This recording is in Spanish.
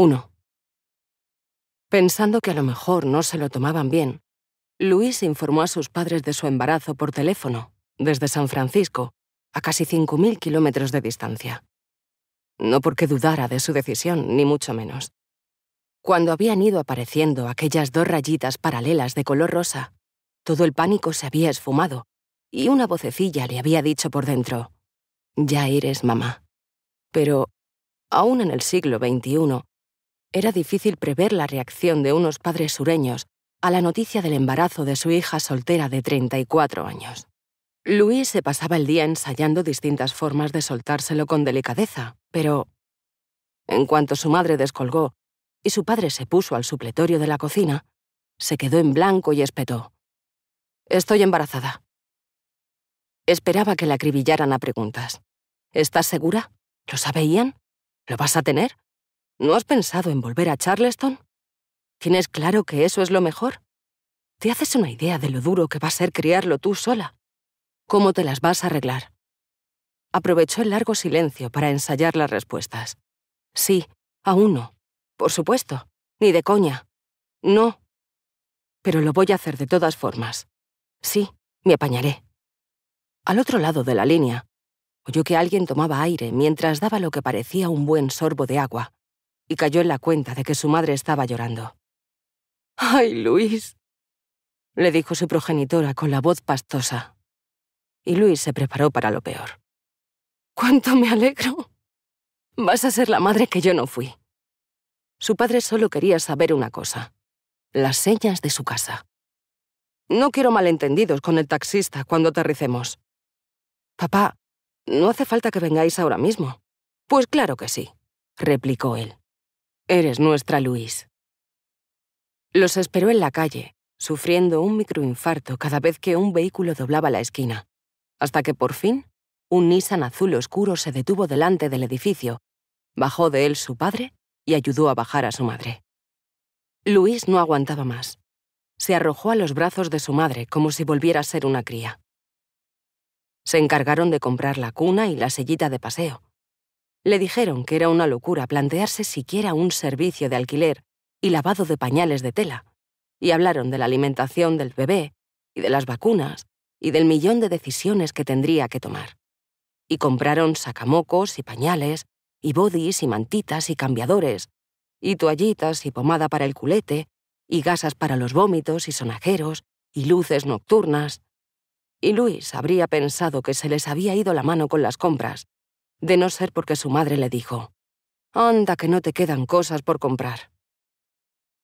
1. Pensando que a lo mejor no se lo tomaban bien, Luis informó a sus padres de su embarazo por teléfono, desde San Francisco, a casi 5.000 kilómetros de distancia. No porque dudara de su decisión, ni mucho menos. Cuando habían ido apareciendo aquellas dos rayitas paralelas de color rosa, todo el pánico se había esfumado y una vocecilla le había dicho por dentro, Ya eres mamá. Pero, aún en el siglo XXI, era difícil prever la reacción de unos padres sureños a la noticia del embarazo de su hija soltera de 34 años. Luis se pasaba el día ensayando distintas formas de soltárselo con delicadeza, pero en cuanto su madre descolgó y su padre se puso al supletorio de la cocina, se quedó en blanco y espetó. Estoy embarazada. Esperaba que le acribillaran a preguntas. ¿Estás segura? ¿Lo sabían? ¿Lo vas a tener? ¿No has pensado en volver a Charleston? ¿Tienes claro que eso es lo mejor? ¿Te haces una idea de lo duro que va a ser criarlo tú sola? ¿Cómo te las vas a arreglar? Aprovechó el largo silencio para ensayar las respuestas. Sí, aún no. Por supuesto, ni de coña. No. Pero lo voy a hacer de todas formas. Sí, me apañaré. Al otro lado de la línea, oyó que alguien tomaba aire mientras daba lo que parecía un buen sorbo de agua, y cayó en la cuenta de que su madre estaba llorando. ¡Ay, Luis! le dijo su progenitora con la voz pastosa. Y Luis se preparó para lo peor. ¡Cuánto me alegro! Vas a ser la madre que yo no fui. Su padre solo quería saber una cosa, las señas de su casa. No quiero malentendidos con el taxista cuando aterricemos. Papá, no hace falta que vengáis ahora mismo. Pues claro que sí, replicó él. Eres nuestra Luis. Los esperó en la calle, sufriendo un microinfarto cada vez que un vehículo doblaba la esquina, hasta que por fin un Nissan azul oscuro se detuvo delante del edificio, bajó de él su padre y ayudó a bajar a su madre. Luis no aguantaba más. Se arrojó a los brazos de su madre como si volviera a ser una cría. Se encargaron de comprar la cuna y la sillita de paseo, le dijeron que era una locura plantearse siquiera un servicio de alquiler y lavado de pañales de tela, y hablaron de la alimentación del bebé y de las vacunas y del millón de decisiones que tendría que tomar. Y compraron sacamocos y pañales, y bodys y mantitas y cambiadores, y toallitas y pomada para el culete, y gasas para los vómitos y sonajeros, y luces nocturnas. Y Luis habría pensado que se les había ido la mano con las compras, de no ser porque su madre le dijo, Anda que no te quedan cosas por comprar.